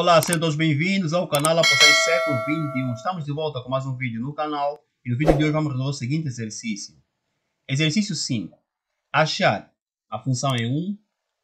Olá, sejam todos bem-vindos ao canal Apostei Século XXI. Estamos de volta com mais um vídeo no canal e no vídeo de hoje vamos resolver o seguinte exercício. Exercício 5. Achar a função em 1,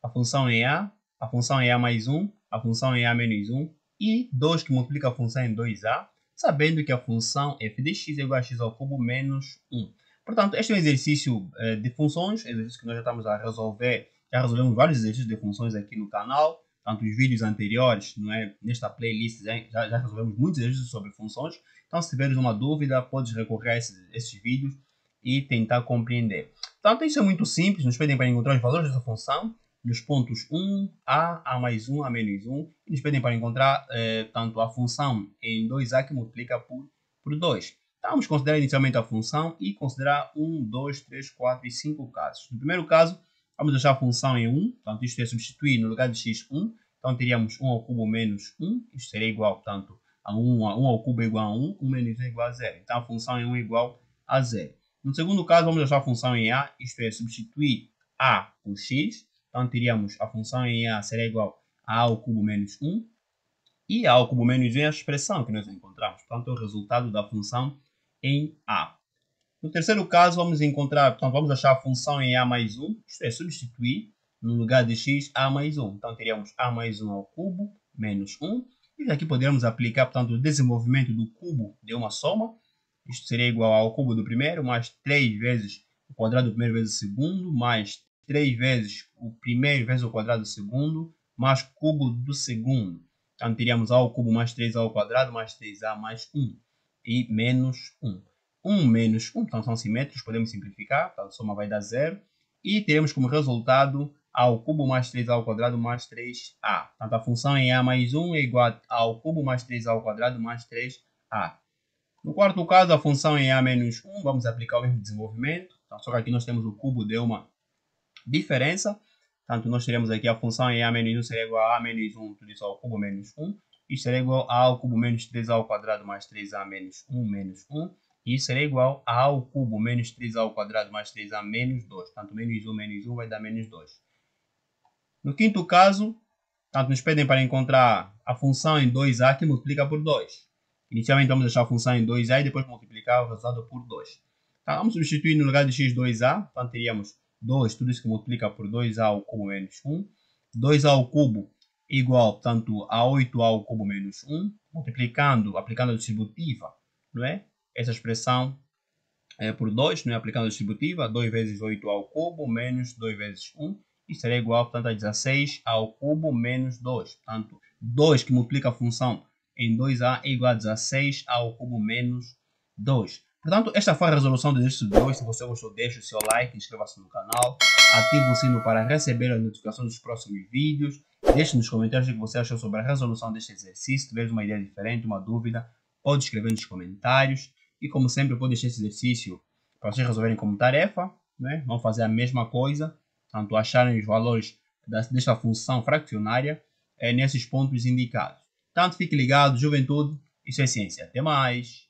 a função em a, a função em a mais 1, a função em a menos 1 e 2 que multiplica a função em 2a, sabendo que a função f de x é igual a x ao cubo menos 1. Portanto, este é um exercício eh, de funções, exercício que nós já estamos a resolver, já resolvemos vários exercícios de funções aqui no canal tanto os vídeos anteriores, não é? nesta playlist já, já resolvemos muitos exercícios sobre funções. Então, se tiveres uma dúvida, podes recorrer a esses, esses vídeos e tentar compreender. Portanto, isso é muito simples. Nos pedem para encontrar os valores dessa função nos pontos 1, a, a mais 1, a menos 1. E nos pedem para encontrar eh, tanto a função em 2a que multiplica por, por 2. Então, vamos considerar inicialmente a função e considerar 1, 2, 3, 4 e 5 casos. No primeiro caso, Vamos deixar a função em 1, portanto isto é substituir no lugar de x1, então teríamos 1 ao cubo menos 1, isto seria igual, portanto, a 1, a 1 ao cubo é igual a 1, 1 menos 1 é igual a 0, então a função em 1 é igual a 0. No segundo caso, vamos deixar a função em a, isto é substituir a por x, então teríamos a função em a seria igual a a ao cubo menos 1, e a ao cubo menos 1 é a expressão que nós encontramos, portanto é o resultado da função em a. No terceiro caso, vamos encontrar, portanto, vamos achar a função em A mais 1, isto é, substituir no lugar de x, A mais 1. Então, teríamos A mais 1 ao cubo menos 1. E daqui poderíamos aplicar, portanto, o desenvolvimento do cubo de uma soma. Isto seria igual ao cubo do primeiro, mais 3 vezes o quadrado do primeiro vezes o segundo, mais 3 vezes o primeiro vezes o quadrado do segundo, mais cubo do segundo. Então, teríamos A ao cubo mais 3 a ao quadrado, mais 3A mais 1 e menos 1. 1 menos 1, portanto são simétricos, podemos simplificar, portanto a soma vai dar 0. E teremos como resultado ao cubo mais 3 ao quadrado mais 3a. Portanto, a função em a mais 1 é igual ao cubo mais 3 ao quadrado mais 3a. No quarto caso, a função em a menos 1, vamos aplicar o mesmo desenvolvimento. Então, só que aqui nós temos o cubo de uma diferença. Portanto, nós teremos aqui a função em a menos 1 seria igual a a menos 1, tudo isso ao cubo menos 1. Isto seria igual a ao cubo menos 3 ao quadrado mais 3a menos 1 menos 1 isso será igual a a ao cubo menos 3a ao quadrado mais 3a menos 2. Portanto, menos 1 menos 1 vai dar menos 2. No quinto caso, portanto, nos pedem para encontrar a função em 2a que multiplica por 2. Inicialmente vamos achar a função em 2a e depois multiplicar o resultado por 2. Então, tá, vamos substituir no lugar de x 2a, então teríamos 2, tudo isso que multiplica por 2a ao cubo menos 1. 2a ao cubo igual, portanto, a 8a ao cubo menos 1, multiplicando, aplicando a distributiva, não é? essa expressão é por 2, né? aplicando a distributiva, 2 vezes 8 ao cubo menos 2 vezes 1, isso será igual, portanto, a 16 ao cubo menos 2. Portanto, 2 que multiplica a função em 2a é igual a 16 ao cubo menos 2. Portanto, esta foi a resolução do exercício de hoje. Se você gostou, deixe o seu like, inscreva-se no canal, ative o sino para receber as notificações dos próximos vídeos. Deixe nos comentários o que você achou sobre a resolução deste exercício. Se tiver uma ideia diferente, uma dúvida, pode escrever nos comentários. E como sempre, eu vou deixar esse exercício para vocês resolverem como tarefa, né? Vão fazer a mesma coisa, tanto acharem os valores desta função fracionária é, nesses pontos indicados. Tanto fique ligado, juventude, isso é ciência. Até mais!